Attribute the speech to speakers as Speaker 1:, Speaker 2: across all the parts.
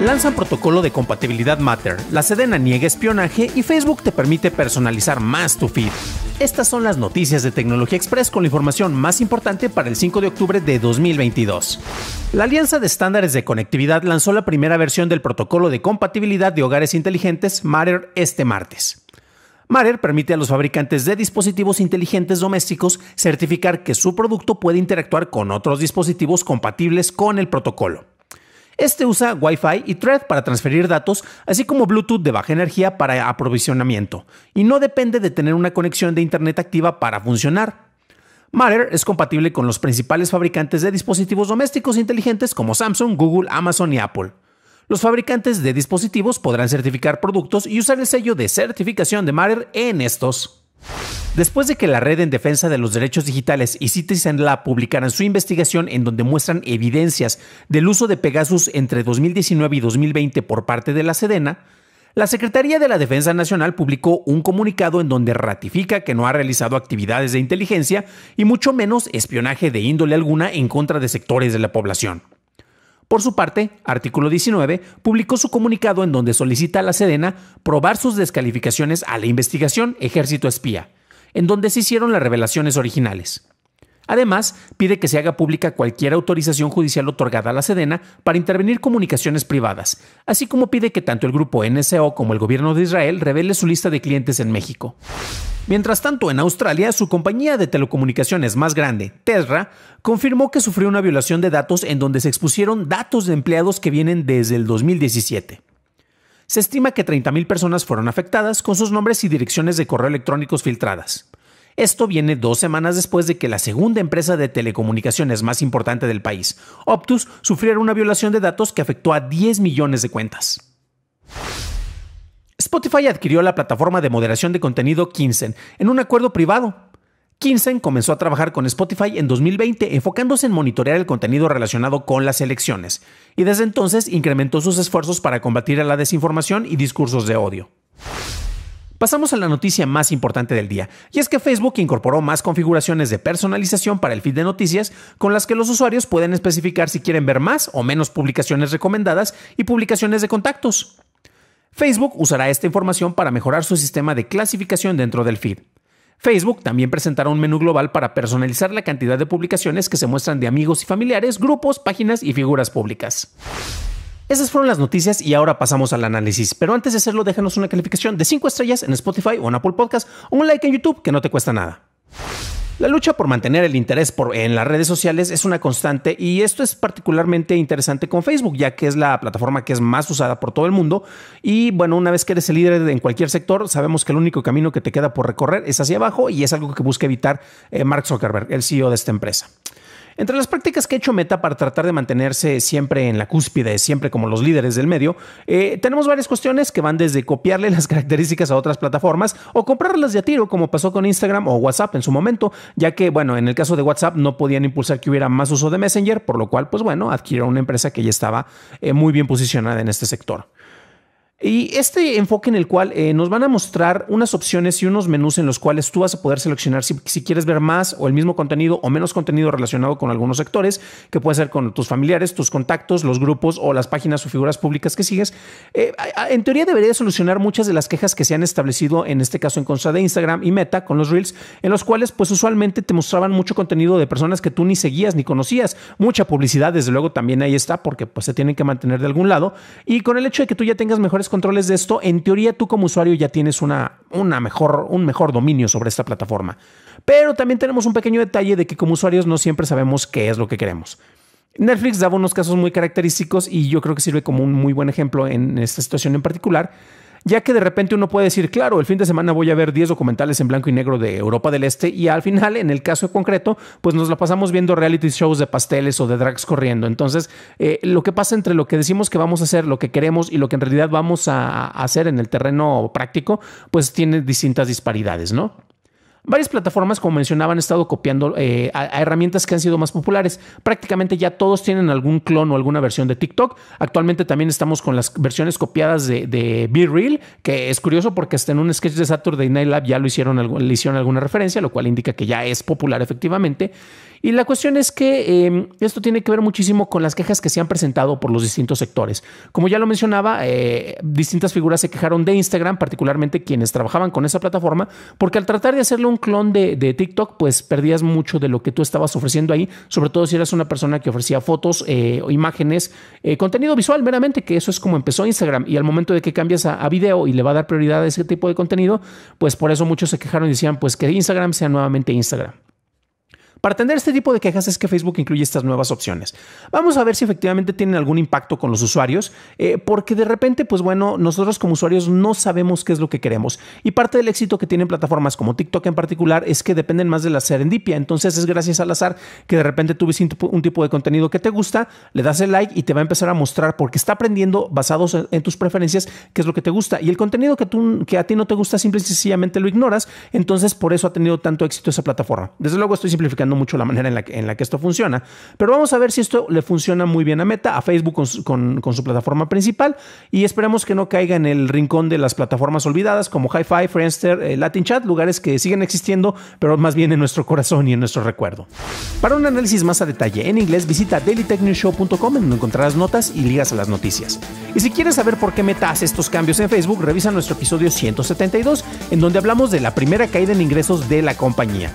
Speaker 1: Lanzan protocolo de compatibilidad Matter, la Sedena niega espionaje y Facebook te permite personalizar más tu feed. Estas son las noticias de Tecnología Express con la información más importante para el 5 de octubre de 2022. La Alianza de Estándares de Conectividad lanzó la primera versión del protocolo de compatibilidad de hogares inteligentes Matter este martes. Marer permite a los fabricantes de dispositivos inteligentes domésticos certificar que su producto puede interactuar con otros dispositivos compatibles con el protocolo. Este usa Wi-Fi y Thread para transferir datos, así como Bluetooth de baja energía para aprovisionamiento, y no depende de tener una conexión de Internet activa para funcionar. Matter es compatible con los principales fabricantes de dispositivos domésticos inteligentes como Samsung, Google, Amazon y Apple. Los fabricantes de dispositivos podrán certificar productos y usar el sello de certificación de Marer en estos. Después de que la Red en Defensa de los Derechos Digitales y Citizen Lab publicaran su investigación en donde muestran evidencias del uso de Pegasus entre 2019 y 2020 por parte de la Sedena, la Secretaría de la Defensa Nacional publicó un comunicado en donde ratifica que no ha realizado actividades de inteligencia y mucho menos espionaje de índole alguna en contra de sectores de la población. Por su parte, artículo 19 publicó su comunicado en donde solicita a la Sedena probar sus descalificaciones a la investigación Ejército Espía, en donde se hicieron las revelaciones originales. Además, pide que se haga pública cualquier autorización judicial otorgada a la Sedena para intervenir comunicaciones privadas, así como pide que tanto el grupo NSO como el gobierno de Israel revele su lista de clientes en México. Mientras tanto, en Australia, su compañía de telecomunicaciones más grande, Tesla, confirmó que sufrió una violación de datos en donde se expusieron datos de empleados que vienen desde el 2017. Se estima que 30.000 personas fueron afectadas con sus nombres y direcciones de correo electrónicos filtradas. Esto viene dos semanas después de que la segunda empresa de telecomunicaciones más importante del país, Optus, sufriera una violación de datos que afectó a 10 millones de cuentas. Spotify adquirió la plataforma de moderación de contenido Kinsen en un acuerdo privado. Kinsen comenzó a trabajar con Spotify en 2020 enfocándose en monitorear el contenido relacionado con las elecciones, y desde entonces incrementó sus esfuerzos para combatir a la desinformación y discursos de odio. Pasamos a la noticia más importante del día, y es que Facebook incorporó más configuraciones de personalización para el feed de noticias con las que los usuarios pueden especificar si quieren ver más o menos publicaciones recomendadas y publicaciones de contactos. Facebook usará esta información para mejorar su sistema de clasificación dentro del feed. Facebook también presentará un menú global para personalizar la cantidad de publicaciones que se muestran de amigos y familiares, grupos, páginas y figuras públicas. Esas fueron las noticias y ahora pasamos al análisis. Pero antes de hacerlo, déjanos una calificación de 5 estrellas en Spotify o en Apple Podcast o un like en YouTube que no te cuesta nada. La lucha por mantener el interés por, en las redes sociales es una constante y esto es particularmente interesante con Facebook, ya que es la plataforma que es más usada por todo el mundo. Y bueno, una vez que eres el líder en cualquier sector, sabemos que el único camino que te queda por recorrer es hacia abajo y es algo que busca evitar eh, Mark Zuckerberg, el CEO de esta empresa. Entre las prácticas que ha hecho Meta para tratar de mantenerse siempre en la cúspide, siempre como los líderes del medio, eh, tenemos varias cuestiones que van desde copiarle las características a otras plataformas o comprarlas de a tiro, como pasó con Instagram o WhatsApp en su momento, ya que, bueno, en el caso de WhatsApp no podían impulsar que hubiera más uso de Messenger, por lo cual, pues bueno, adquirió una empresa que ya estaba eh, muy bien posicionada en este sector. Y este enfoque en el cual eh, nos van a mostrar unas opciones y unos menús en los cuales tú vas a poder seleccionar si, quieres ver más o el mismo contenido o menos contenido relacionado con algunos sectores, que puede ser con tus familiares, tus contactos, los grupos o las páginas o figuras públicas que sigues. Eh, en teoría debería solucionar muchas de las quejas que se han establecido en este caso en contra de Instagram y Meta con los Reels, en los cuales pues usualmente te mostraban mucho contenido de personas que tú ni seguías ni conocías. Mucha publicidad, desde luego, también ahí está porque pues se tienen que mantener de algún lado. Y con el hecho de que tú ya tengas mejores controles de esto, en teoría tú como usuario ya tienes una, una mejor, un mejor dominio sobre esta plataforma. Pero también tenemos un pequeño detalle de que como usuarios no siempre sabemos qué es lo que queremos. Netflix daba unos casos muy característicos y yo creo que sirve como un muy buen ejemplo en esta situación en particular ya que de repente uno puede decir, claro, el fin de semana voy a ver 10 documentales en blanco y negro de Europa del Este y al final, en el caso concreto, pues nos la pasamos viendo reality shows de pasteles o de drags corriendo. Entonces, eh, lo que pasa entre lo que decimos que vamos a hacer, lo que queremos y lo que en realidad vamos a hacer en el terreno práctico, pues tiene distintas disparidades, ¿no? Varias plataformas, como mencionaba, han estado copiando eh, a, herramientas que han sido más populares. Prácticamente ya todos tienen algún clon o alguna versión de TikTok. Actualmente también estamos con las versiones copiadas de, de Be que es curioso porque hasta en un sketch de Saturday Night Live ya lo hicieron, le hicieron alguna referencia, lo cual indica que ya es popular efectivamente. Y la cuestión es que em, esto tiene que ver muchísimo con las quejas que se han presentado por los distintos sectores. Como ya lo mencionaba, eh, distintas figuras se quejaron de Instagram, particularmente quienes trabajaban con esa plataforma, porque al tratar de hacerle un clon de, TikTok, pues perdías mucho de lo que tú estabas ofreciendo ahí, sobre todo si eras una persona que ofrecía fotos eh, o imágenes, eh, contenido visual meramente, que eso es como empezó Instagram. Y al momento de que cambias a, a video y le va a dar prioridad a ese tipo de contenido, pues por eso muchos se quejaron y decían, pues que Instagram sea nuevamente Instagram. Para atender este tipo de quejas es que Facebook incluye estas nuevas opciones. Vamos a ver si efectivamente tienen algún impacto con los usuarios, eh, porque de repente, pues bueno, nosotros como usuarios no sabemos qué es lo que queremos. Y parte del éxito que tienen plataformas como TikTok en particular es que dependen más de la serendipia. Entonces es gracias al azar que de repente tú ves un tipo de contenido que te gusta, le das el like y te va a empezar a mostrar porque está aprendiendo basados en tus preferencias qué es lo que te gusta. Y el contenido que, que a ti no te gusta simple y sencillamente lo ignoras. Entonces por eso ha tenido tanto éxito esa plataforma. Desde luego estoy simplificando mucho la manera en la, que, en la que esto funciona. Pero vamos a ver si esto le funciona muy bien a Meta, a Facebook con su, plataforma principal y esperemos que no caiga en el rincón de las plataformas olvidadas como Hi-Fi, Friendster, eh, Latin Chat, lugares que siguen existiendo, pero más bien en nuestro corazón y en nuestro recuerdo. Para un análisis más a detalle en inglés, visita dailytechnewshow.com en donde encontrarás notas y ligas a las noticias. Y si quieres saber por qué Meta hace estos cambios en Facebook, revisa nuestro episodio 172, en donde hablamos de la primera caída en ingresos de la compañía.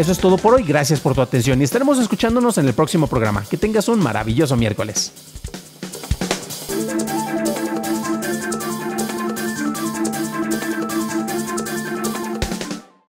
Speaker 1: Eso es todo por hoy, gracias por tu atención y estaremos escuchándonos en el próximo programa. Que tengas un maravilloso miércoles.